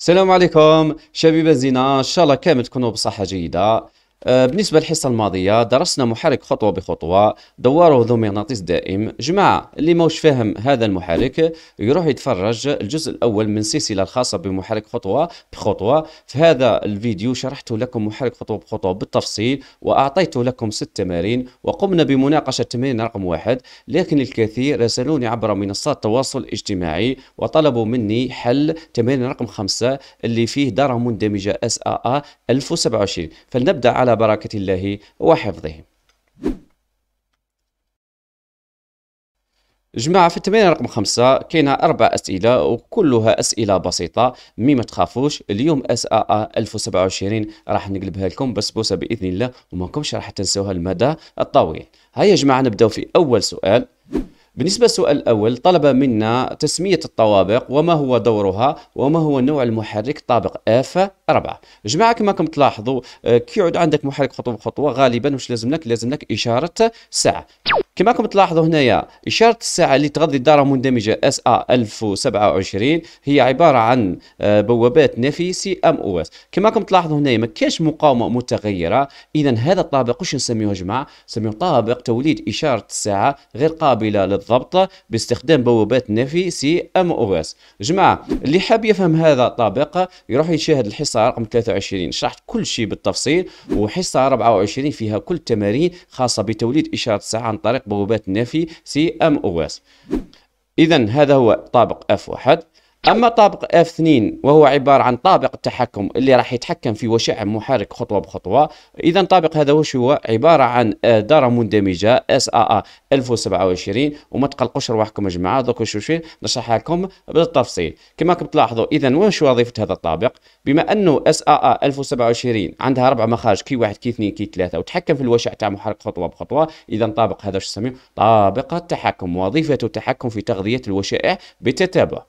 السلام عليكم شبيبة زينة إن شاء الله كامل تكونوا بصحة جيدة أه، بالنسبة للحصة الماضية درسنا محرك خطوة بخطوة دواره ذو مغناطيس دائم جماعة اللي موش فاهم هذا المحرك يروح يتفرج الجزء الأول من السلسلة الخاصة بمحرك خطوة بخطوة في هذا الفيديو شرحت لكم محرك خطوة بخطوة بالتفصيل وأعطيت لكم ست تمارين وقمنا بمناقشة تمرين رقم واحد لكن الكثير راسلوني عبر منصات التواصل الاجتماعي وطلبوا مني حل تمرين رقم خمسة اللي فيه دارة مندمجة SAA 1027 فلنبدأ على على بركة الله وحفظه جماعة في التمرين رقم خمسة كاينة أربع أسئلة وكلها أسئلة بسيطة مي ما تخافوش اليوم اس ا 1027 راح نقلبها لكم بسبوسة بإذن الله وما راح تنسوها المدى الطويل هيا يا جماعة نبداو في أول سؤال بالنسبة للسؤال الأول طلب منا تسمية الطوابق وما هو دورها وما هو نوع المحرك طابق اف 4 جماعة كما كم تلاحظوا آه، كي عندك محرك خطوة بخطوة غالبا واش لازم لك لازم لك إشارة ساعة كما راكم تلاحظوا هنايا اشاره الساعه اللي تغذي الداره المندمجه اس ا 1027 هي عباره عن آه، بوابات نفي سي ام او اس كما راكم تلاحظوا هنايا ما كاش مقاومه متغيره اذا هذا الطابق واش نسميوه يا جماعه نسميوه طابق توليد اشاره الساعه غير قابله للضبط باستخدام بوابات نفي سي ام او اس جماعه اللي حاب يفهم هذا الطابق يروح يشاهد الحصه رقم 23 شرحت كل شيء بالتفصيل وحصه 24 فيها كل التمارين خاصه بتوليد اشاره الساعه عن طريق ضروبات النفي سي ام او اس اذا هذا هو طابق اف واحد اما طابق اف 2 وهو عباره عن طابق التحكم اللي راح يتحكم في وشع محرك خطوه بخطوه اذا طابق هذا وش هو عباره عن آه، داره مندمجه اس ا ا 1027 وما تقلقوش رواحكم يا جماعه دوك وش فيه نشرح لكم بالتفصيل كما راكم تلاحظوا اذا وش وظيفه هذا الطابق بما انه اس ا ا 1027 عندها اربع مخارج كي واحد كي اثنين كي ثلاثه وتحكم في الوشع تاع محرك خطوه بخطوه اذا طابق هذا شو نسميه طابق التحكم وظيفته التحكم في تغذيه الوشائع بتتابع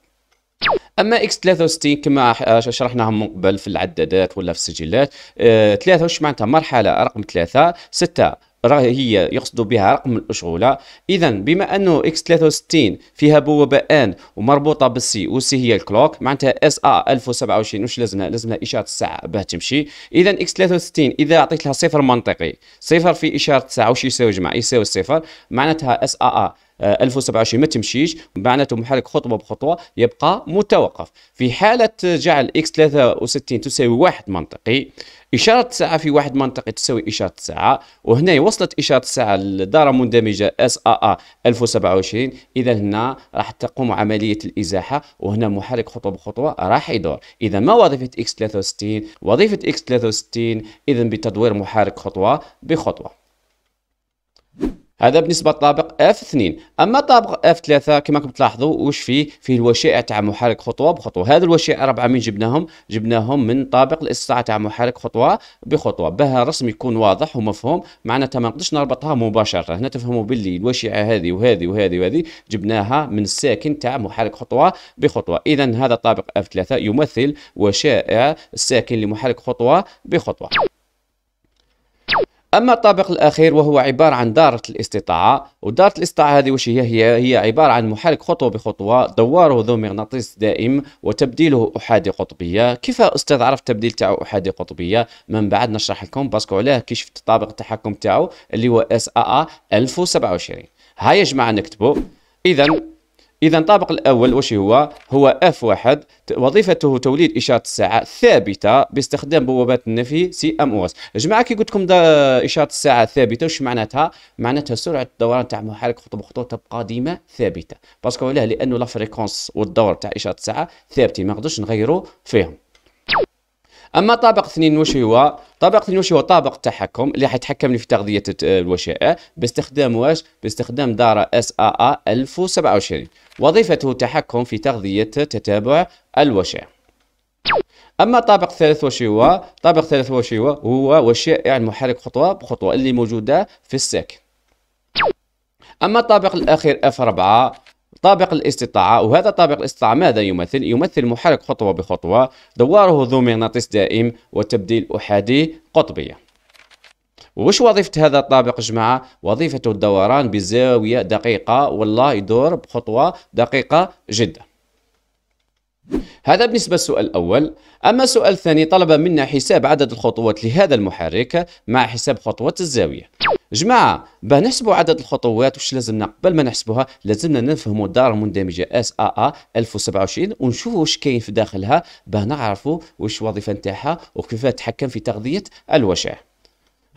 اما اكس 63 كما شرحناها من قبل في العدادات ولا في السجلات آه، ثلاثه واش معناتها مرحله رقم ثلاثه سته هي يقصدوا بها رقم الأشغولة إذا بما أنه إكس 63 فيها بوابة ان ومربوطة بالسي والسي هي الكلوك معناتها اس ا 1027 واش لازمها لازمها إشارة الساعة باه تمشي إذا إكس 63 إذا أعطيت لها صفر منطقي صفر في إشارة الساعة واش يساوي جمع يساوي صفر معناتها اس ا ا 1027 آه، ما تمشيش معناته محرك خطوه بخطوه يبقى متوقف في حاله جعل اكس 63 تساوي واحد منطقي إشارة ساعة في واحد منطقي تساوي إشارة ساعة وهنا وصلت إشارة الساعة لدارة مندمجة اس ا ا 1027 إذا هنا راح تقوم عملية الإزاحة وهنا محرك خطوة بخطوة راح يدور إذا ما وظيفة إكس 63 وظيفة إكس 63 إذا بتدوير محرك خطوة بخطوة هذا بالنسبه للطابق اف 2 اما طابق اف 3 كما راكم تلاحظوا واش فيه فيه الوشائع تاع محرك خطوه بخطوه هذا الوشائع اربعه من جبناهم جبناهم من طابق الاستطاعه تاع محرك خطوه بخطوه باه الرسم يكون واضح ومفهوم معناتها ما نقدرش نربطها مباشره هنا تفهموا باللي الوشيعه هذه وهذه وهذه وهذه جبناها من الساكن تاع محرك خطوه بخطوه اذا هذا طابق اف 3 يمثل وشائع الساكن لمحرك خطوه بخطوه اما الطابق الاخير وهو عباره عن داره الاستطاعه وداره الاستطاعه هذه وش هي هي هي عباره عن محرك خطوه بخطوه دواره ذو مغناطيس دائم وتبديله احادي قطبيه كيف استاذ عرف التبديل تاعو احادي قطبيه من بعد نشرح لكم باسكو علاه كي شفت طابق التحكم تاعو اللي هو اس ا 1027 هاي يا جماعه نكتبه اذا اذا الطابق الاول واش هو هو اف واحد وظيفته توليد اشاره الساعه ثابتة باستخدام بوابات النفي سي ام او اس جماعه كي قلت لكم اشاره الساعه ثابتة واش معناتها معناتها سرعه الدوران تاع محرك خطوط بخطوط تبقى ديما ثابته باسكو علاه لانه لا فريكونس والدور تاع اشاره الساعه ثابتين ما نقدرش نغيروا فيهم اما طابق اثنين وش هو طابق اثنين وش هو طابق التحكم اللي حيتحكم لي في تغذيه الوشائع باستخدام واش باستخدام دارا اس ا ا 1027 وظيفته التحكم في تغذيه تتابع الوشائع اما طابق ثالث وش هو طابق ثالث وش هو هو وشائع يعني المحرك خطوه بخطوه اللي موجوده في الساكن اما الطابق الاخير اف 4 طابق الاستطاعة وهذا طابق الاستطاعة ماذا يمثل؟ يمثل محرك خطوة بخطوة دواره ذو مغناطيس دائم وتبديل أحادي قطبية وش وظيفة هذا الطابق جماعة؟ وظيفته الدوران بزاوية دقيقة والله يدور بخطوة دقيقة جدا هذا بالنسبة للسؤال الأول أما السؤال الثاني طلب منا حساب عدد الخطوات لهذا المحرك مع حساب خطوة الزاوية جماعه باه نحسبوا عدد الخطوات واش لازمنا قبل ما نحسبوها لازمنا نفهموا الدار المندمجه اس ا ا 1027 ونشوفوا واش كاين في داخلها باه نعرفوا واش الوظيفه نتاعها وكيف تتحكم في تغذيه الوشع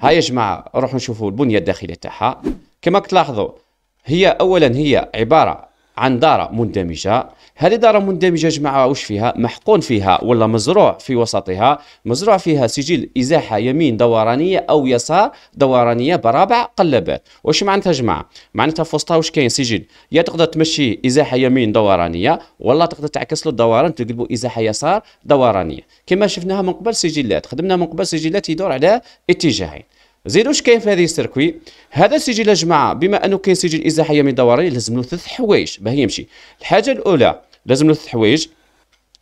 هاي يا جماعه روحوا نشوفوا البنيه الداخليه تاعها كما تلاحظوا هي اولا هي عباره عن دارة مندمجة هذه دارة مندمجة جماعة وش فيها محقون فيها ولا مزروع في وسطها مزروع فيها سجل إزاحة يمين دورانية أو يسار دورانية برابع قلبات واش معناتها جماعة معناتها في وسطها واش كاين سجل يا تقدر تمشي إزاحة يمين دورانية ولا تقدر تعكس له الدوران تقلبه إزاحة يسار دورانية كما شفناها من قبل سجلات خدمنا من قبل سجلات يدور على اتجاهين زيد واش كاين في هذه السيركوي هذا السجل يا جماعه بما انه كاين سجل ازاحيه من دوراني لازم له ثلاث حوايج باه يمشي الحاجه الاولى لازم له ثلاث حوايج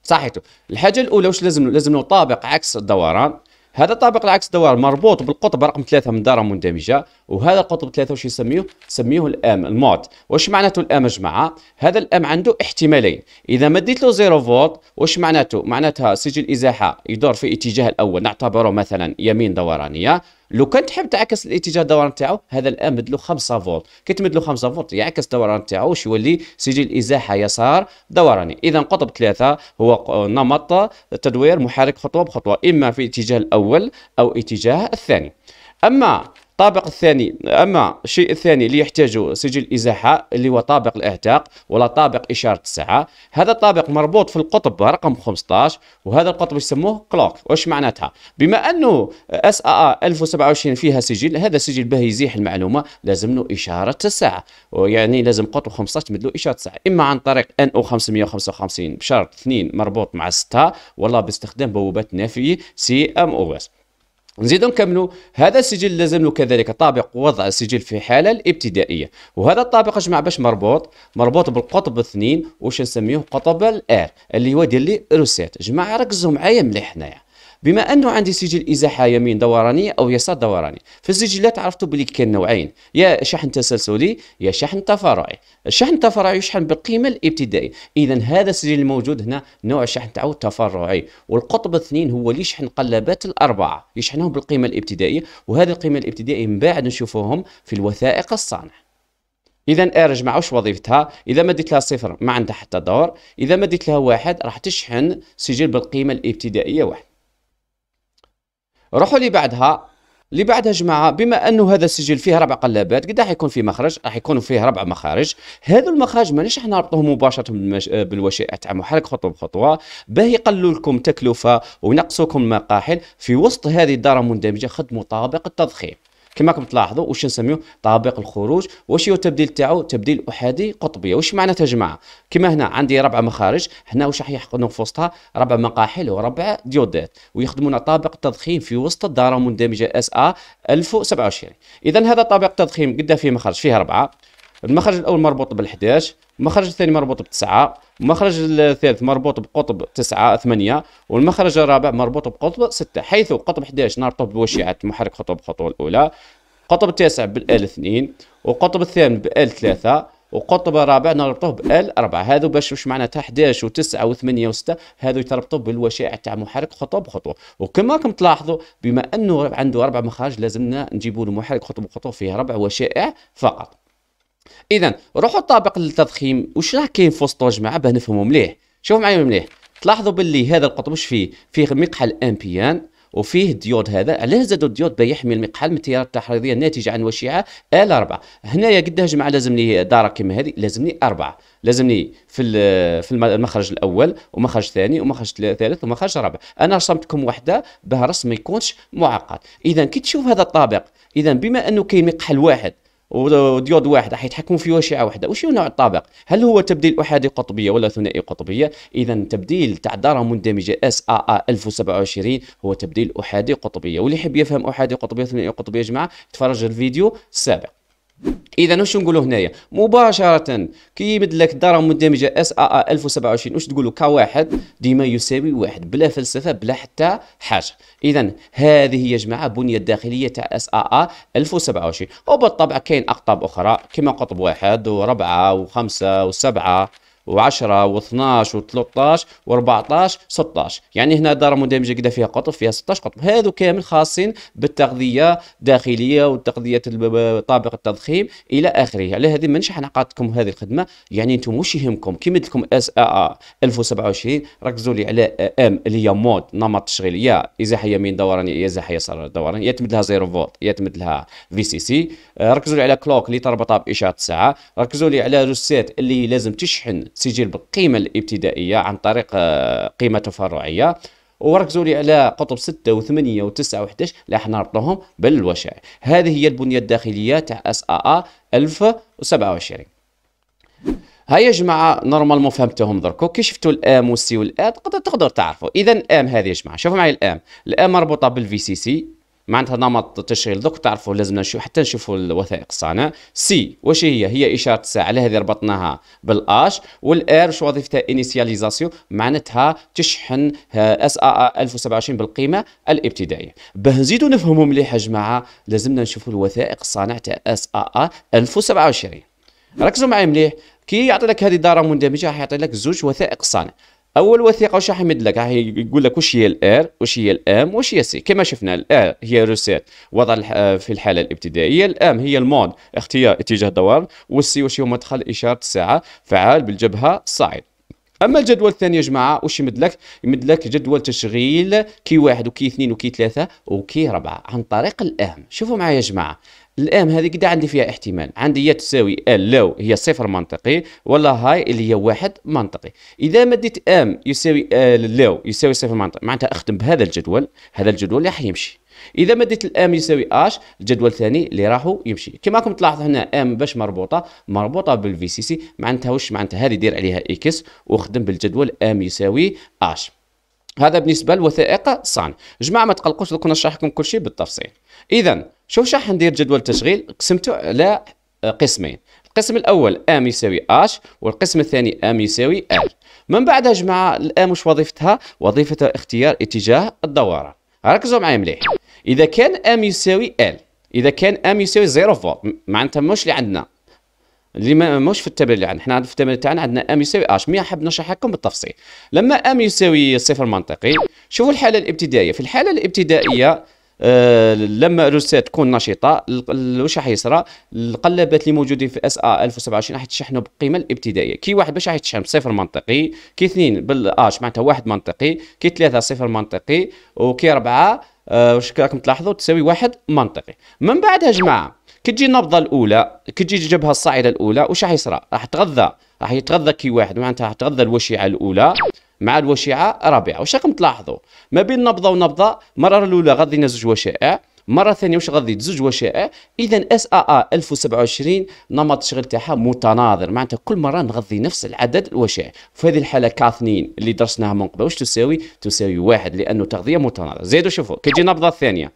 صحيتو الحاجه الاولى واش لازم لازم له طابق عكس الدوران هذا طابق العكس الدوران مربوط بالقطب رقم ثلاثة من دارة مندمجة وهذا القطب ثلاثة واش يسميه سميه الام الموت واش معناته الام يا جماعة هذا الام عنده احتمالين اذا مديت له زيرو فولت واش معناته معناتها سجل ازاحة يدور في اتجاه الاول نعتبره مثلا يمين دورانية لو كان تحب تعكس الاتجاه الدوران تاعو هذا الان مدلو 5 فولت كي تمدلو 5 فولت يعكس الدوران تاعو واش يولي سجل ازاحه يسار دوراني اذا قطب ثلاثه هو نمط تدوير محرك خطوه بخطوه اما في الاتجاه الاول او الاتجاه الثاني اما الطابق الثاني اما الشيء الثاني اللي يحتاجه سجل ازاحه اللي هو طابق الاعتاق ولا طابق اشاره الساعه هذا الطابق مربوط في القطب رقم 15 وهذا القطب يسموه كلوك واش معناتها بما انه اس ا 1027 فيها سجل هذا السجل به يزيح المعلومه لازم له اشاره الساعه ويعني لازم قطب 15 تمد له اشاره الساعه اما عن طريق ان او 555 بشرط 2 مربوط مع 6 ولا باستخدام بوابات نافيه سي ام او اس نزيدو نكملو هذا السجل لازم له كذلك طابق وضع السجل في حاله الابتدائيه وهذا الطابق اجمع باش مربوط مربوط بالقطب اثنين وش نسميه قطب الار اللي هو ديال لي روسيت جماعه ركزوا معايا مليح هنايا بما انه عندي سجل ازاحه يمين دوراني او يسار دوراني فالسجلات عرفتوا بلي كان نوعين يا شحن تسلسلي يا شحن تفرعي الشحن التفرعي يشحن بالقيمه الابتدائيه اذا هذا السجل الموجود هنا نوع الشحن تاعو تفرعي والقطب الاثنين هو اللي يشحن قلبات الاربعه يشحنهم بالقيمه الابتدائيه وهذه القيمه الابتدائيه من بعد نشوفوهم في الوثائق الصانع اذا ارج مع واش وظيفتها اذا ما لها صفر ما عندها حتى دور اذا ما لها واحد راح تشحن سجل بالقيمه الابتدائيه واحد روحوا لي بعدها اللي بعدها جماعه بما انه هذا السجل فيه ربع قلابات قد راح يكون فيه مخرج راح يكون فيه ربع مخارج هذو المخارج مانيش راح نربطوهم مباشره بالمش... بالوشائع تاع محرك خطوه بخطوه باه يقللوا لكم تكلفه وينقصوكم المقاحل في وسط هذه الداره المندمجه خدموا طابق التضخيم كما راكم تلاحظوا واش نسميوه طابق الخروج واش هو التبديل تاعو تبديل احادي قطبيه واش معناتها يا جماعه كما هنا عندي ربع مخارج هنا واش راح يحقنوا في وسطها ربع مقاحل وربع ديودات ويخدمون طابق تضخيم في وسط الداره المندمجه اس ا 1027 اذا هذا طابق تضخيم قد فيه مخرج فيه اربعه المخرج الاول مربوط بال11 المخرج الثاني مربوط بتسعة المخرج الثالث مربوط بقطب تسعة ثمانية والمخرج الرابع مربوط بقطب ستة حيث قطب 11 نربطه بوشيعة محرك خطوة بخطوة الأولى قطب التاسع بالآل اثنين وقطب الثامن بال ثلاثة وقطب الرابع نربطه بال أربعة هذو باش واش معناتها 11 و9 و8 و6 هذو يتربطوا بالوشائع تاع محرك خطوه بخطوه وكما راكم تلاحظوا بما انه عنده اربع مخارج لازمنا نجيبوا له محرك خطوه بخطوه فيه ربع وشائع فقط اذا روحوا الطابق التضخيم واش راه كاين في وسطو جماعه باه نفهموا مليح شوفوا معايا مليح تلاحظوا باللي هذا القطب واش فيه فيه مقحل امبيان وفيه الديود هذا علاه زادوا الديود باه يحمي المقحل من التيارات التحريضيه الناتجه عن وشيعه ال 4 هنايا قداه جماعه لازمني داره كيما هذه لازمني اربعه لازمني في في المخرج الاول ومخرج ثاني ومخرج ثالث ومخرج رابع انا رسمتكم وحده باه رسم ما يكونش معقد اذا كي تشوف هذا الطابق اذا بما انه كاين مقحل واحد وديود واحده حيتحكموا في واشعه واحده وش هو نوع الطابق هل هو تبديل احادي قطبيه ولا ثنائي قطبيه اذا تبديل تاع الداره مندمجه اس ا ا 1027 هو تبديل احادي قطبيه واللي يحب يفهم احادي قطبيه ثنائي قطبيه يا جماعه تفرج الفيديو السابق اذا واش نقولوا هنايا مباشره كي يمد لك الدرجه المدمجه اس ا ا 1027 واش تقولوا كواحد ديما يساوي واحد بلا فلسفه بلا حتى حاجه اذا هذه هي يا جماعه البنيه الداخليه تاع اس ا ا 1027 وبالطبع كاين اقطاب اخرى كما قطب واحد وربعه وخمسه وسبعه و10 و12 و13 و14 16 يعني هنا دار مدمجه كده فيها قطب فيها 16 قطب هذو كامل خاصين بالتغذيه الداخليه والتغذيه طابق التضخيم الى اخره على هذه منش حنعطيكم هذه الخدمه يعني انتم واش يهمكم كي لكم اس ا ا 1027 ركزوا لي على ام اللي هي مود نمط تشغيل يا ازاحه يمين دوران يا ازاحه يسار يا تمد لها 0 فولت تمد لها في سي سي ركزوا لي على كلوك اللي تربطها باشاره الساعه ركزوا لي على روسيت اللي لازم تشحن سجل بالقيمه الابتدائيه عن طريق آه، قيمه تفرعيه وركزوا لي على قطب 6 و8 و9 و11 راح نربطوهم بالوشائع هذه هي البنيه الداخليه تاع اس ا ا 1027 ها يا جماعه نورمالمون فهمتوهم دركو كي شفتوا الام والسي والاد تقدر تقدر تعرفوا اذا الام هذه يا جماعه شوفوا معي الام الام مربوطه بالفي سي سي معناتها نمط تشغيل دوك تعرفوا لازم نشوف حتى نشوفوا الوثائق الصانع سي واش هي هي اشاره الساعه على هذه ربطناها بالاش والار واش وظيفتها انيسياليزاسيون معناتها تشحن اس ا 1027 بالقيمه الابتدائيه باه نزيدوا نفهموا مليح يا جماعه لازمنا نشوفوا الوثائق الصانع تاع اس ا 1027 ركزوا معايا مليح كي يعطي لك هذه داره مندمجه راح يعطي لك زوج وثائق صانع اول وثيقه واش راح يمد لك راح يقول لك واش هي الار واش هي الام واش هي سي كما شفنا الار هي روسيت وضع آه، في الحاله الابتدائيه الام هي المود اختيار اتجاه دوار والسي واش هو مدخل اشاره الساعه فعال بالجبهه الصاعد اما الجدول الثاني يا جماعه واش يمد لك يمد لك جدول تشغيل كي واحد وكي اثنين وكي ثلاثه وكي ربعه عن طريق الام شوفوا معايا يا جماعه الام هذه كده عندي فيها احتمال عندي يا تساوي ال لو هي صفر منطقي ولا هاي اللي هي واحد منطقي اذا مديت ام يساوي ال لو يساوي صفر منطقي معناتها اخدم بهذا الجدول هذا الجدول راح يمشي اذا مديت الام يساوي اش الجدول الثاني اللي راحو يمشي كما راكم تلاحظوا هنا ام باش مربوطه مربوطه بالفي سي سي معناتها واش معناتها هذه دير عليها اكس وخدم بالجدول ام يساوي اش هذا بالنسبه للوثائق صان جماعه ما تقلقوش درك نشرح لكم كل شيء بالتفصيل اذا شوف شرح ندير جدول التشغيل قسمته على آه، قسمين القسم الاول ام يساوي اش والقسم الثاني ام يساوي ال من بعدها جماعه الام وش وظيفتها وظيفتها اختيار اتجاه الدوارة ركزوا معايا مليح اذا كان ام يساوي ال اذا كان ام يساوي 0 فولت معناتها مش اللي عندنا اللي مش في التبرير اللي عندنا احنا في التبرير تاعنا عندنا ام يساوي اش مي حاب نشرح لكم بالتفصيل لما ام يساوي صفر منطقي شوفوا الحاله الابتدائيه في الحاله الابتدائيه آه، لما الروسات تكون نشطه واش راح يصرى القلابات اللي موجودين في اس ا 1027 راح يتشحنوا بالقيمه الابتدائيه كي واحد باش راح يتشحن بصفر منطقي كي اثنين بالاش معناتها واحد منطقي كي ثلاثه صفر منطقي وكي اربعه آه، واش راكم تلاحظوا تساوي واحد منطقي من بعدها جماعه كي تجي النبضه الاولى كي تجي الجبهه الصاعده الاولى واش راح يصرى راح تغذى راح يتغذى كي واحد معناتها راح تغذى الوشيعه الاولى مع الوشيعه رابعه واش راكم تلاحظوا ما بين نبضه ونبضه المره الاولى غادينا زوج وشائع مره ثانيه واش غادي تزوج وشائع اذا اس ا ا 1027 نمط الشغل تاعها متناظر معناتها كل مره نغذي نفس العدد الوشائع في هذه الحاله كا 2 اللي درسناها من قبل واش تساوي تساوي واحد لانه تغذيه متناظره زيدوا شوفوا كي تجي النبضه الثانيه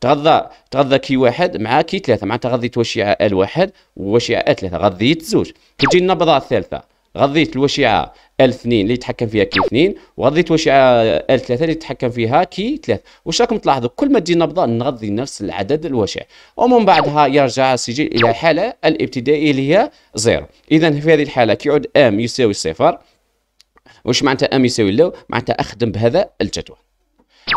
تغذى تغذى كي واحد مع كي ثلاثه معناتها غذيت وشيعه ال واحد ووشيعه ال ثلاثه غذيت زوج كي تجي النبضه الثالثه غذيت الوشيعه ال2 اللي يتحكم فيها كي 2 وغادي وشعه ال3 اللي يتحكم فيها كي 3 واش راكم تلاحظوا كل ما تجي نبضه نغذي نفس العدد الوشع ومن بعدها يرجع السجل الى الحاله الابتدائيه اللي هي زيرو اذا في هذه الحاله كيعود ام يساوي صفر واش معناتها ام يساوي لو معناتها اخدم بهذا الجدول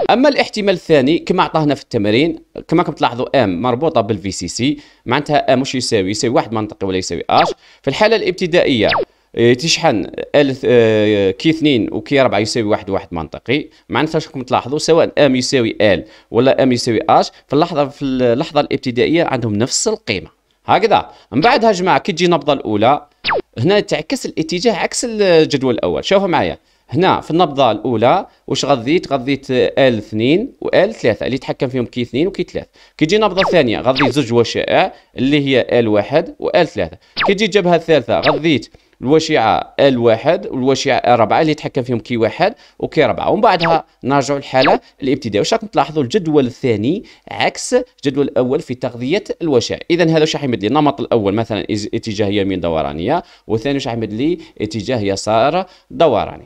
اما الاحتمال الثاني كما عطاهنا في التمارين كما راكم تلاحظوا ام مربوطه بالفي سي سي معناتها ام واش يساوي يساوي واحد منطقي ولا يساوي اش في الحاله الابتدائيه إيه، تشحن ال آه، كي 2 وكي 4 يساوي واحد واحد منطقي معناتها راكم تلاحظوا سواء ام يساوي ال ولا ام يساوي اش في اللحظه في اللحظه الابتدائيه عندهم نفس القيمه هكذا من بعدها جماعه كي تجي النبضه الاولى هنا تعكس الاتجاه عكس الجدول الاول شوفوا معايا هنا في النبضه الاولى واش غذيت غذيت ال 2 وال 3 اللي يتحكم فيهم كي 2 وكي 3 كي تجي النبضه الثانيه غذيت زوج وشائع اللي هي ال 1 وال 3 كي تجي الجبهه الثالثه غذيت الوشيعه ال1 والوشيعه ال4 اللي يتحكم فيهم كي واحد وكي 4 ومن بعدها نرجعوا للحاله الابتدائيه واش راكم تلاحظوا الجدول الثاني عكس الجدول الاول في تغذيه الوشائع اذا هذا واش راح يمد لي النمط الاول مثلا اتجاه يمين دورانيه والثاني واش راح يمد لي اتجاه يسار دوراني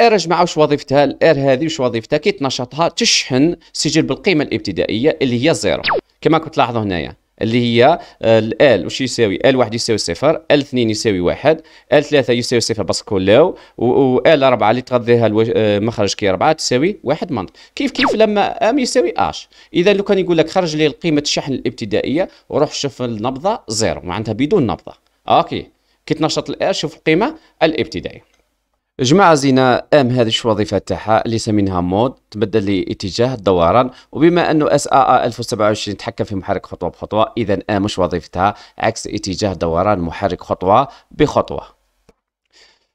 يا جماعة واش وظيفتها الار هذه واش وظيفتها كي تنشطها تشحن سجل بالقيمه الابتدائيه اللي هي زيرو كما كنت تلاحظوا هنايا اللي هي آه، ال واش يساوي ال واحد يساوي صفر ال اثنين يساوي واحد ال ثلاثة يساوي صفر باسكو لاو و ال أربعة اللي تغذيها المخرج آه، مخرج كي أربعة تساوي واحد منطق كيف كيف لما ام يساوي اش إذا لو كان يقول لك خرج لي قيمة الشحن الابتدائية وروح شوف النبضة زيرو معناتها بدون نبضة اوكي كي تنشط الاش شوف القيمة الابتدائية جماعة زينة ام هذه شو الوظيفة تاعها اللي سمينها مود تبدل لاتجاه الدوران وبما انه اس ا 1027 تحكم في محرك خطوة بخطوة اذا ام مش وظيفتها عكس اتجاه دوران محرك خطوة بخطوة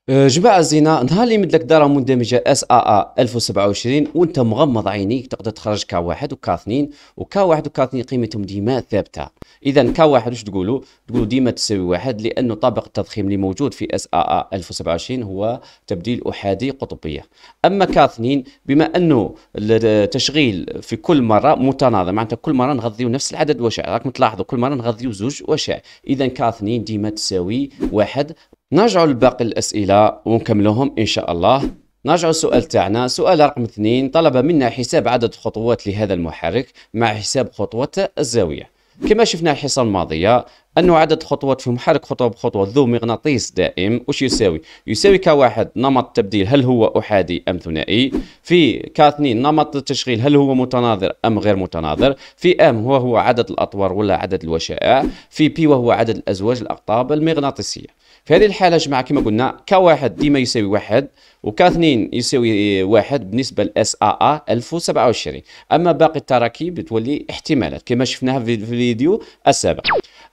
جماعة الزينة نهار اللي مدلك دارة مندمجة اس ا ا 1027 وانت مغمض عينيك تقدر تخرج كا واحد وكا اثنين وكا واحد وكا اثنين قيمتهم ديما ثابتة اذا كا واحد واش تقولوا تقولوا ديما تساوي واحد لانه طابق التضخيم اللي موجود في اس ا ا 1027 هو تبديل احادي قطبية اما كا اثنين بما انه التشغيل في كل مرة متناظم معناتها كل مرة نغذيو نفس العدد وشع راكم تلاحظوا كل مرة نغذيو زوج وشع اذا كا اثنين ديما تساوي واحد نرجعوا لباقي الاسئله ونكملوهم ان شاء الله نرجع للسؤال تاعنا سؤال رقم اثنين طلب منا حساب عدد خطوات لهذا المحرك مع حساب خطوة الزاوية كما شفنا الحصة الماضية انه عدد خطوات في محرك خطوه بخطوه ذو مغناطيس دائم وش يساوي؟ يساوي كواحد نمط التبديل هل هو احادي ام ثنائي؟ في كاثنين نمط التشغيل هل هو متناظر ام غير متناظر؟ في ام وهو عدد الاطوار ولا عدد الوشائع؟ في بي وهو عدد الازواج الاقطاب المغناطيسيه. في هذه الحالة جماعة كما قلنا كواحد ديما يساوي واحد وكاثنين يساوي واحد بالنسبة لإس آ آ 1027 أما باقي التراكيب بتولي احتمالات كما شفناها في الفيديو السابق.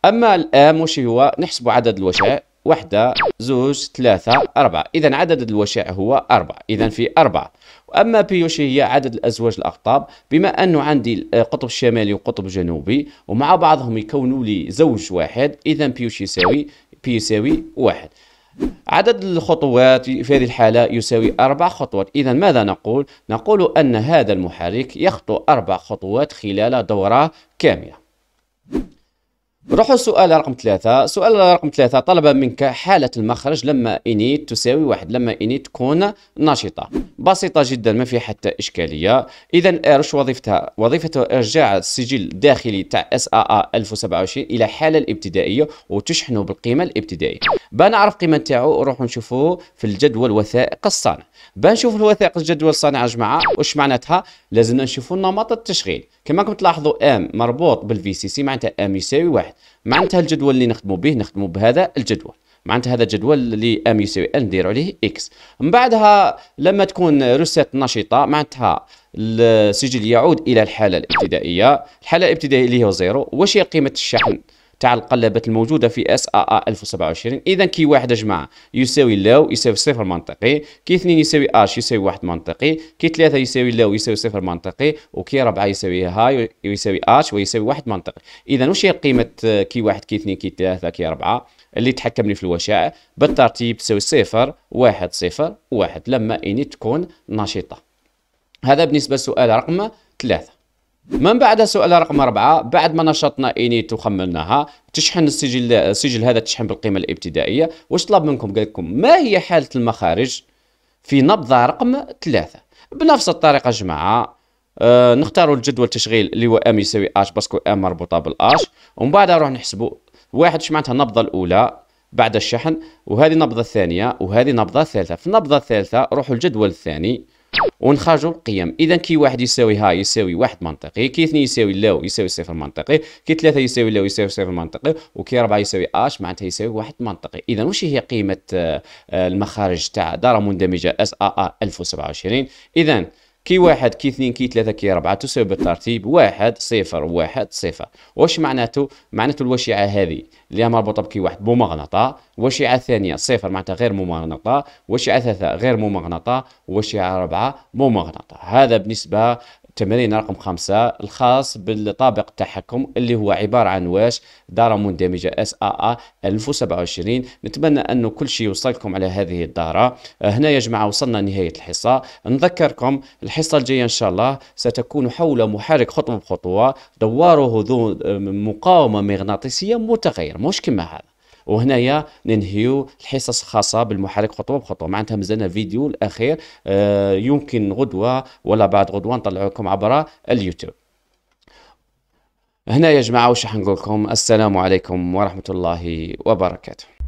أما الام آه، وش هو نحسب عدد الوشاء واحدة زوج ثلاثة أربعة إذا عدد الوشاء هو أربعة إذا في أربعة وأما بي وش هي عدد الأزواج الأقطاب بما أنه عندي القطب آه، الشمالي وقطب جنوبي ومع بعضهم يكونوا لي زوج واحد إذا بي وش يساوي بي يساوي واحد عدد الخطوات في هذه الحالة يساوي أربع خطوات إذا ماذا نقول؟ نقول أن هذا المحرك يخطو أربع خطوات خلال دورة كاملة نروحوا السؤال رقم ثلاثة سؤال رقم ثلاثة طلب منك حالة المخرج لما init تساوي واحد لما init تكون نشطة بسيطة جدا ما في حتى إشكالية إذا ايرش وظيفتها وظيفتها إرجاع السجل الداخلي تاع SAA 1027 إلى الحالة الابتدائية وتشحنه بالقيمة الابتدائية بان نعرف قيمة تاعو نروحوا نشوفوه في الجدول وثائق الصانع بان نشوف الوثائق الجدول الصانع يا جماعة وش معناتها لازم نشوفوا نمط التشغيل كما كنت تلاحظوا إم مربوط بالفي سي سي معناتها إم يساوي واحد واحد معناتها الجدول اللي نخدمو به نخدمو بهذا الجدول معناتها هذا الجدول اللي ام يساوي ال ندير عليه اكس من بعدها لما تكون روسيت نشطه معناتها السجل يعود الى الحاله الابتدائيه الحاله الابتدائيه اللي هو زيرو واش هي قيمه الشحن تاع القلبات الموجوده في اس ا ا 1027 اذا كي واحد يا جماعه يساوي لو يساوي صفر منطقي كي اثنين يساوي اش يساوي واحد منطقي كي ثلاثه يساوي لو يساوي صفر منطقي وكي ربعه يساوي هاي يساوي اش ويساوي واحد منطقي اذا واش هي قيمه كي واحد كي اثنين كي ثلاثه كي ربعه اللي تحكم لي في الوشائع بالترتيب تساوي صفر واحد صفر واحد لما اني تكون نشطه هذا بالنسبه للسؤال رقم ثلاثه من بعد سؤال رقم أربعة بعد ما نشطنا انيت وخملناها تشحن السجل السجل هذا تشحن بالقيمه الابتدائيه واش طلب منكم قال لكم ما هي حاله المخارج في نبضه رقم ثلاثة بنفس الطريقه جماعه آه نختاروا الجدول التشغيل اللي هو ام يساوي اش باسكو ام مربوطه بالاش ومن بعد نروح نحسبوا واحد اش معناتها النبضه الاولى بعد الشحن وهذه النبضه الثانيه وهذه النبضه الثالثه في النبضه الثالثه روحوا الجدول الثاني ونخرجوا القيم اذا كي واحد يساوي ها يساوي واحد منطقي كي اثنين يساوي لو يساوي صفر منطقي كي ثلاثه يساوي لو يساوي صفر منطقي وكي اربعه يساوي اش معناتها يساوي واحد منطقي اذا واش هي قيمه آه، المخارج تاع داره مندمجه اس ا ا 1027 اذا كي واحد كي اثنين كي ثلاثة كي أربعة تساوي بالترتيب واحد صفر واحد صفر واش معناته؟ معناته الوشعة هذه اللي مربوطة بكي واحد بومغنطة وشعة ثانية صفر معناتها غير ممغنطة وشعة ثلاثة غير ممغنطة وشعة ربعة ممغنطة هذا بالنسبة تمرين رقم خمسة الخاص بالطابق التحكم اللي هو عبارة عن واش دارة مندمجة اس ا ا 1027 نتمنى انه كل شيء يوصلكم على هذه الدارة هنا يا جماعة وصلنا نهاية الحصة نذكركم الحصة الجاية ان شاء الله ستكون حول محرك خطوة بخطوة دواره ذو مقاومة مغناطيسية متغير مش كما هذا وهنايا ننهيو الحصص الخاصه بالمحرك خطوه بخطوه معناتها مزالنا فيديو الاخير آه، يمكن غدوه ولا بعد غدوه نطلعوكم لكم عبر اليوتيوب هنا يا جماعه وش راح نقول لكم السلام عليكم ورحمه الله وبركاته